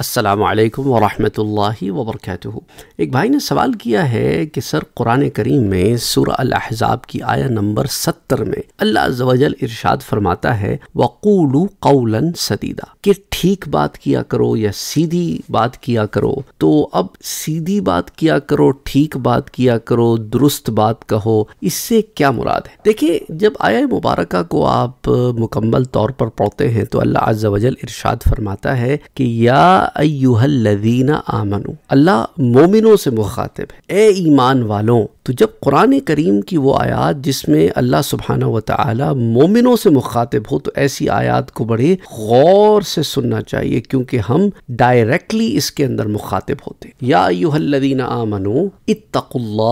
अस्सलाम वालेकुम वरहमतुल्लाहि एक भाई ने सवाल किया है कि सर कुरान करीम में सूरह अल अहज़ाब की आया नंबर सत्तर में अल्लाह जवजल इरशाद फरमाता है वक़ूलू कौलन सदीदा कि ठीक बात किया करो या सीधी बात किया करो तो अब सीधी बात किया करो ठीक बात किया करो दुरुस्त बात कहो इससे क्या मुराद है देखिए जब आया मुबारक को आप मुकम्मल तौर पर पढ़ते हैं तो अल्लाह जवजल इरशाद फरमाता है कि या लदीना आमनु अल्लाह मोमिनों से मुखातिब है ए ईमान वालों तो जब कुरान करीम की वो आयत जिसमें अल्लाह सुबहाना व ताली मोमिनों से मुखातिब हो तो ऐसी आयत को बड़े गौर से सुनना चाहिए क्योंकि हम डायरेक्टली इसके अंदर मुखातिब होते या यूहल्लदीन आमनो इतल्ला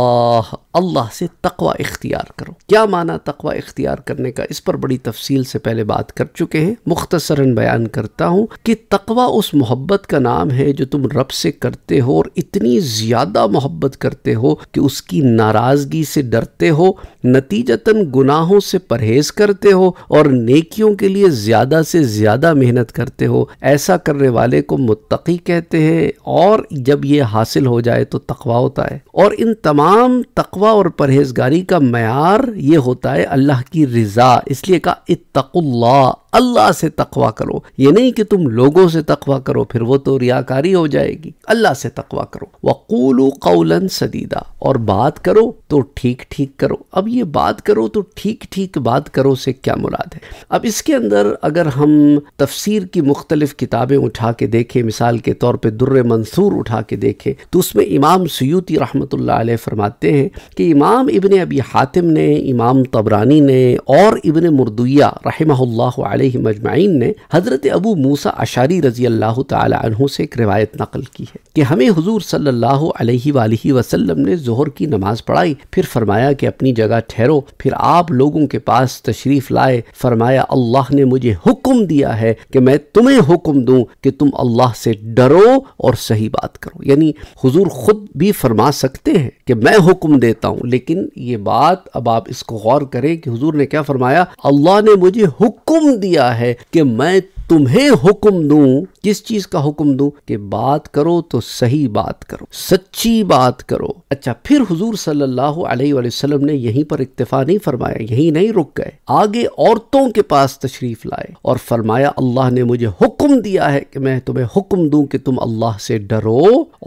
अल्लाह से तकवा इख्तियार करो क्या माना तकवा इख्तियार करने का इस पर बड़ी तफसील से पहले बात कर चुके हैं मुख्तसरन बयान करता हूँ कि तकवा उस मोहब्बत का नाम है जो तुम रब से करते हो और इतनी ज़्यादा मोहब्बत करते हो कि उसकी नाराज़गी से डरते हो नतीजतन गुनाहों से परहेज करते हो और नेकियों के लिए ज़्यादा से ज़्यादा मेहनत करते हो ऐसा करने वाले को मुत्तकी कहते हैं और जब ये हासिल हो जाए तो तकवा होता है और इन तमाम तकवा और परहेजगारी का मैार ये होता है अल्लाह की रज़ा इसलिए कहा इतकुल्ला अल्लाह से तकवा करो ये नहीं कि तुम लोगों से तकवा करो फिर वो तो रियाकारी हो जाएगी अल्लाह से तकवा करो वकूल कौलन सदीदा और बात करो तो ठीक ठीक करो अब ये बात करो तो ठीक ठीक बात करो से क्या मुराद है अब इसके अंदर अगर हम तफसीर की मुख्तलिफ किताबें उठा के देखें मिसाल के तौर पर दुर्र मंसूर उठा के देखें तो उसमें इमाम सयूती रहमत फरमाते हैं कि इमाम इबन अबी हातिम ने इमाम तबरानी ने और इबन मुरदुया रहमल्ला मजमाइन ने हज़रत अबू मूसा अशारी रज़ी अल्लाह तहों से एक रिवायत नकल की है कि हमें हजूर सल्ला वसलम ने जहर की नमाज नमाज पढ़ाई फिर फरमाया कि अपनी जगह ठहरो फिर आप लोगों के पास तशरीफ़ लाए फरमाया अल्लाह ने मुझे हुक्म दिया है कि मैं तुम्हें हुक्म दूं कि तुम अल्लाह से डरो और सही बात करो यानी हुजूर ख़ुद भी फरमा सकते हैं कि मैं हुक्म देता हूं लेकिन ये बात अब आप इसको गौर करें कि हुजूर ने क्या फरमाया अल्लाह ने मुझे हुक्म दिया है कि मैं तुम्हें हुक्म दूं किस चीज का हुक्म दूं कि बात करो तो सही बात करो सच्ची बात करो अच्छा फिर हुजूर सल्लल्लाहु अलैहि वसल्लम ने यहीं पर इक्तफा नहीं फरमाया यहीं नहीं रुक गए आगे औरतों के पास तशरीफ लाए और फरमाया अल्लाह ने मुझे हुक्म दिया है कि मैं तुम्हें हुक्म दूं कि तुम अल्लाह से डरो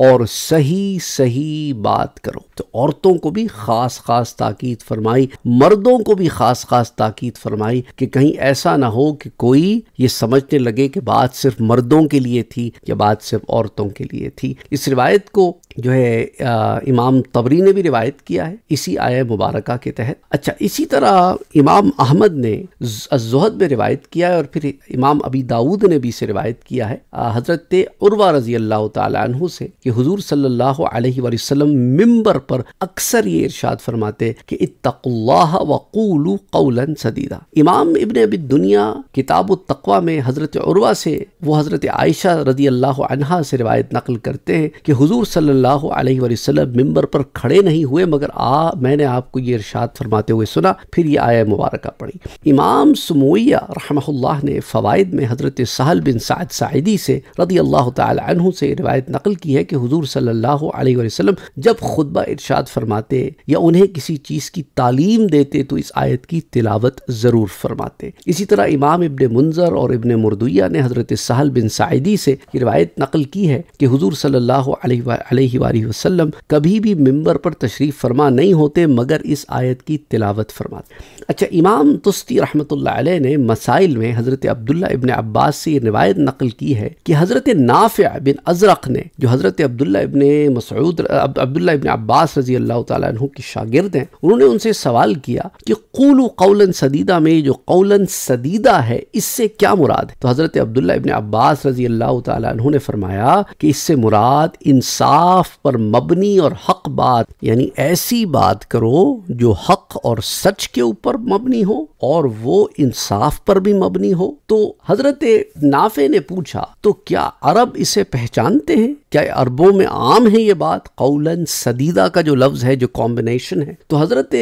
और सही सही बात करो तो औरतों को भी खास खास ताकीद फरमाई मर्दों को भी खास खास ताकीद फरमाई कि कहीं ऐसा ना हो कि कोई ये समझ सोचने लगे कि बात सिर्फ मर्दों के लिए थी या बात सिर्फ औरतों के लिए थी इस रिवायत को जो है आ, इमाम तबरी ने भी रिवायत किया है इसी आय मुबारक के तहत अच्छा इसी तरह इमाम अहमद ने जहद में रिवायत किया है और फिर इमाम अबी दाऊद ने भी इसे रिवायत किया है हज़रत उर्वा रजी अल्लाह तु से कि हजूर सल्लाम अलैहि पर अक्सर ये इरशाद फरमाते कि इतकुल्ला वकूल कौलन सदीदा इमाम इबन अबी दुनिया किताब तकवा में हज़रत हज़रत उर्वा से वो हज़रत आयशा रदी अल्लाह अनहा से रिवायत नकल करते हैं कि हुजूर सल्लल्लाहु अलैहि वसल्लम मिंबर पर खड़े नहीं हुए मगर आ मैंने आपको ये इरशाद फरमाते हुए सुना फिर ये आया मुबारक पड़ी इमाम सुमोया रहमल्ला ने फ़वाद में हज़रत सहल बिन साद साइदी से रदी अल्लाह तु से रिवायत नकल की है कि हजूर सल्लल्लाहु वसलम जब खुतबा इरशाद फरमाते या उन्हें किसी चीज़ की तालीम देते तो इस आयत की तिलावत ज़रूर फरमाते इसी तरह इमाम इबन मुंजर और इबन मुरदुया ने हज़रत साहल बिन साइदी से रवायत नकल की है कि हजूर सल्लल्लाहु अलैहि कभी भी मंबर पर तशरीफ़ फरमा नहीं होते मगर इस आयत की तिलावत फरमाते अच्छा इमाम तुस्ती रहमत ने मसाइल में हज़रत अब्दुल्ला इबन अब्बास से रवायत नकल की है कि हज़रत नाफ़ बिन अजरक ने जो हज़रत अब्दुल्ला इबन मसूद अब्दुल्ला इबन अब्बास रजी अल्लाह तु की शागिर्द हैं उन्होंने उनसे सवाल किया कि कुल कौलन सदीदा में जो कौलन सदीदा है इससे क्या मुराद है तो हज़रत अब्दुल्ला इबन अब्बास रजी अल्लाह तु ने फरमाया कि इससे मुराद इंसाफ पर मबनी और हक बात यानी ऐसी बात करो जो हक और सच के ऊपर मबनी हो और वो इंसाफ पर भी मबनी हो तो हज़रत नाफे ने पूछा तो क्या अरब इसे पहचानते हैं क्या अरबों में आम है ये बात कौलन सदीदा का जो लफ्ज़ है जो कॉम्बिनेशन है तो हज़रत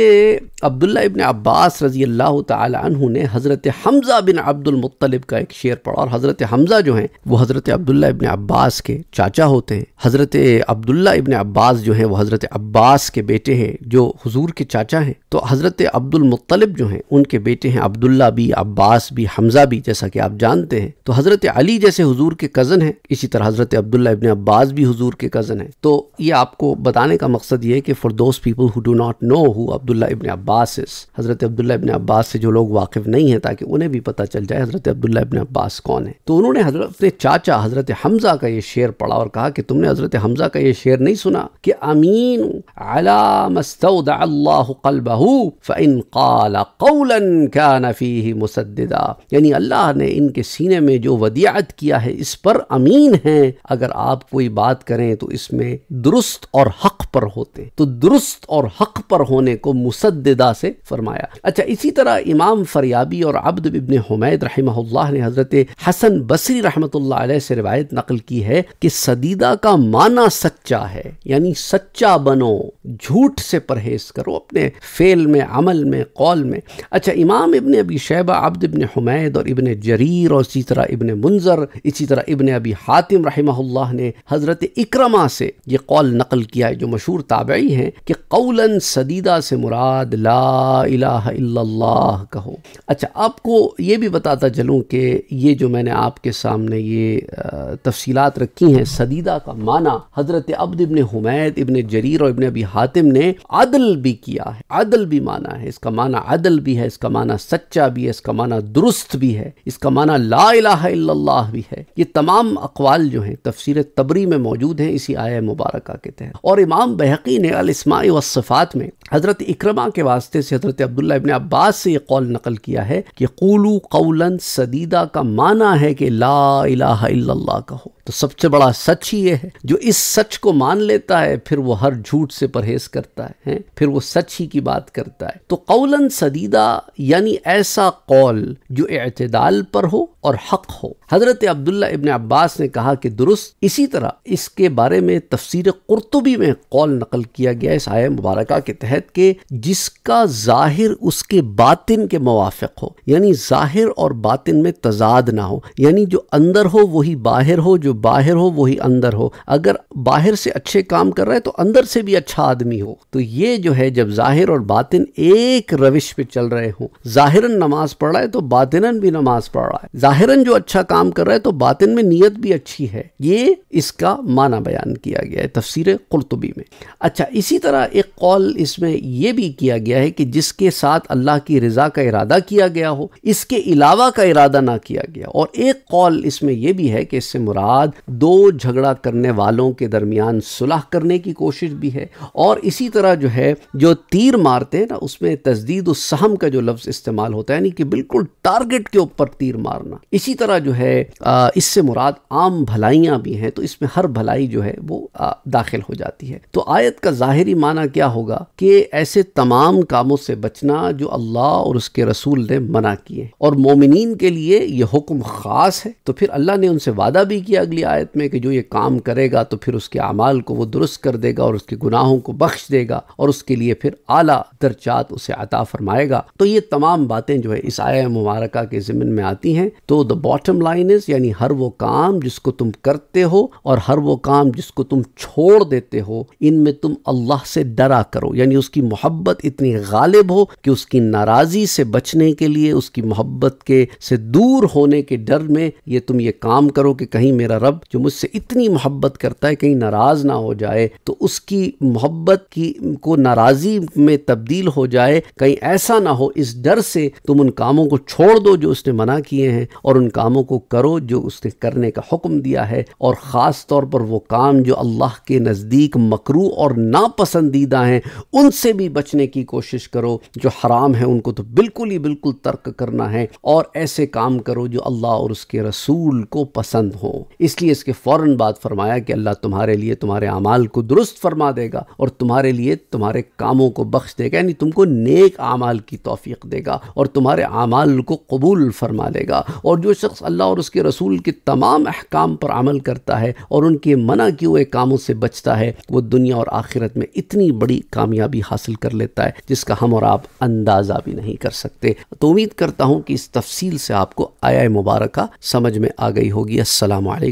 अब्दुल्ला इबन अब्बास रजी अल्लाह तु ने हज़रत हमज़ा बिन अब्दुल मुतलब का एक शेर शेर पढ़ा और हज़रत हमज़ा जो हैं वो हज़रत अब्दुल्ला इबन अब्बास के चाचा होते हैं हज़रत अब्दुल्ला इबन अब्बास जो हैं वो हज़रत अब्बास के बेटे हैं जो हजूर के चाचा हैं तो हज़रत अब्दुल मुतलब जो हैं उनके बेटे हैं अब्दुल्ला भी अब्बास भी हमज़ा भी जैसा कि आप जानते हैं तो हज़रत अली जैसे हजूर के कज़न हैं इसी तरह हज़रत अब्दुल्ला इबन अब्बास भी हजूर के कज़न हैं तो ये आपको बताने का मकसद ये है कि for those people who do not know who Abdullah ibn Abbas हज़रत अब्दुल्ला इबन अब्बास से जो लोग वाकिफ़ नहीं है ताकि उन्हें भी पता चल जाए हज़रत अब्दुल्ला इबन अब्बास अब्बास कौन है तो उन्होंने हजरत अपने चाचा हजरत हमजा का ये शेर पढ़ा और कहा कि तुमने हजरत हमजा का ये शेर नहीं सुना कि अमीन यानी अल्लाह ने इनके सीने में जो वदियात किया है इस पर अमीन है अगर आप कोई बात करें तो इसमें दुरुस्त और हक पर होते तो दुरुस्त और हक पर होने को मुसदा से फरमाया अच्छा इसी तरह इमाम फरियाबी और अब्द इबन हुमैद रही ने हजरत हज़रत हसन बसरी रहमत से रिवायत नकल की है कि सदीदा का माना सच्चा है यानी सच्चा बनो झूठ से परहेज करो अपने फेल में अमल में कौल में अच्छा इमाम इबन अबी शैबा अब्द इबन हमैद और इबन जरीर और इसी तरह इबन मुंजर इसी तरह इबन अबी हातिम रहमल्ला ने हज़रत इक्रमा से ये कौल नकल किया है जो मशहूर ताबई है कि कौलन सदीदा से मुराद ला इला कहो अच्छा आपको ये भी बताता चलूँ कि ये जो मैंने आपके सामने ये तफसीलात रखी हैं सदीदा का माना हज़रत अब्द इबन हुमैद इबन जरीर और इबन अबी हातिम ने अदल भी किया है अदल भी माना है इसका माना अदल भी है इसका माना सच्चा भी है इसका माना दुरुस्त भी है इसका माना ला भी है ये तमाम अकवाल जो है तफसर तबरी में मौजूद है इसी आया मुबारक के तहत और इमाम बहकी ने अलस्माई वफ़ात में हज़रत इक्रमा के वास्ते से हज़रत अब्दुल्ला इबन अब्बास से ये कौल नकल किया है कि कुलू कौलन सदीदा का का माना है कि ला इलाहा इल्लल्लाह कहो तो सबसे बड़ा सच ही ये है जो इस सच को मान लेता है फिर वो हर झूठ से परहेज करता है, फिर वो सच ही की बात करता है तो कौलन सदीदा यानी ऐसा कौल जो अतदाल पर हो और हक हो हजरत अब्दुल्ला इबन अब्बास ने कहा कि दुरुस्त इसी तरह इसके बारे में तफसीर कुरतुबी में कौल नकल किया गया इस आय मुबारक के तहत के जिसका जाहिर उसके बातिन के मुआफ़ हो यानी जाहिर और बातिन में तजाद ना हो यानी जो अंदर हो वही बाहर हो जो बाहर हो वही अंदर हो अगर बाहर से अच्छे काम कर रहा है तो अंदर से भी अच्छा आदमी हो तो ये जो है जब जाहिर और बातिन एक रविश पे चल रहे हो जाहिरन नमाज पढ़ रहा है तो बातिनन भी नमाज पढ़ रहा है जाहिरन जो अच्छा काम कर रहा है तो बातिन में नीयत भी अच्छी है ये इसका माना बयान किया गया है तफसीर कुरतुबी में अच्छा इसी तरह एक कौल इसमें यह भी किया गया है कि जिसके साथ अल्लाह की रजा का इरादा किया गया हो इसके अलावा का इरादा ना किया गया और एक कौल इसमें यह भी है कि इससे मुराद बाद दो झगड़ा करने वालों के दरमियान सुलह करने की कोशिश भी है और इसी तरह जो है जो तीर मारते हैं ना उसमें तस्दीद उसम का जो लफ्ज़ इस्तेमाल होता है यानी कि बिल्कुल टारगेट के ऊपर तीर मारना इसी तरह जो है इससे मुराद आम भलाइयाँ भी हैं तो इसमें हर भलाई जो है वो दाखिल हो जाती है तो आयत का ज़ाहरी माना क्या होगा कि ऐसे तमाम कामों से बचना जो अल्लाह और उसके रसूल ने मना किए और मोमिन के लिए ये हुक्म ख़ास है तो फिर अल्लाह ने उनसे वादा भी किया अगली आयत में कि जो ये काम करेगा तो फिर उसके अमाल को वो दुरुस्त कर देगा और उसके गुनाहों को बख्श देगा और उसके लिए फिर आला दर्जात उसे अता फरमाएगा तो ये तमाम बातें जो है इस आय मुबारक के जमिन में आती हैं तो द बॉटम लाइन इज़ यानी हर वो काम जिसको तुम करते हो और हर वो काम जिसको तुम छोड़ देते हो इनमें तुम अल्लाह से डरा करो यानी उसकी मोहब्बत इतनी गालिब हो कि उसकी नाराज़ी से बचने के लिए उसकी मोहब्बत के से दूर होने के डर में ये तुम ये काम करो कि कहीं मेरा रब जो मुझसे इतनी मोहब्बत करता है कहीं नाराज़ ना हो जाए तो उसकी मोहब्बत की को नाराज़ी में तब्दील हो जाए कहीं ऐसा ना हो इस डर से तुम उन कामों को छोड़ दो जो उसने मना किए हैं और उन कामों को करो जो उसने करने का हुक्म दिया है और ख़ास तौर पर वो काम जो अल्लाह के नज़दीक मकरू और नापसंदीदा हैं उनसे भी बचने की कोशिश करो जो हराम है उनको तो बिल्कुल ही बिल्कुल तर्क करना है और ऐसे काम करो जो अल्लाह और उसके रसूल को पसंद हो इसलिए इसके फ़ौर बाद फरमाया कि अल्लाह तुम्हारे लिए तुम्हारे अमाल को दुरुस्त फरमा देगा और तुम्हारे लिए तुम्हारे कामों को बख्श देगा यानी तुमको नेक अमाल की तोफ़ी देगा और तुम्हारे अमाल को कबूल फरमा देगा और जो शख्स अल्लाह और उसके रसूल के तमाम अहकाम पर अमल करता है और उनके मना किए हुए कामों से बचता है वह दुनिया और आखिरत में इतनी बड़ी कामयाबी हासिल कर लेता है जिसका हम और आप अंदाज़ा भी नहीं कर सकते तो उम्मीद करता हूँ कि इस तफसील से आपको आया मुबारक समझ में आ गई होगी असल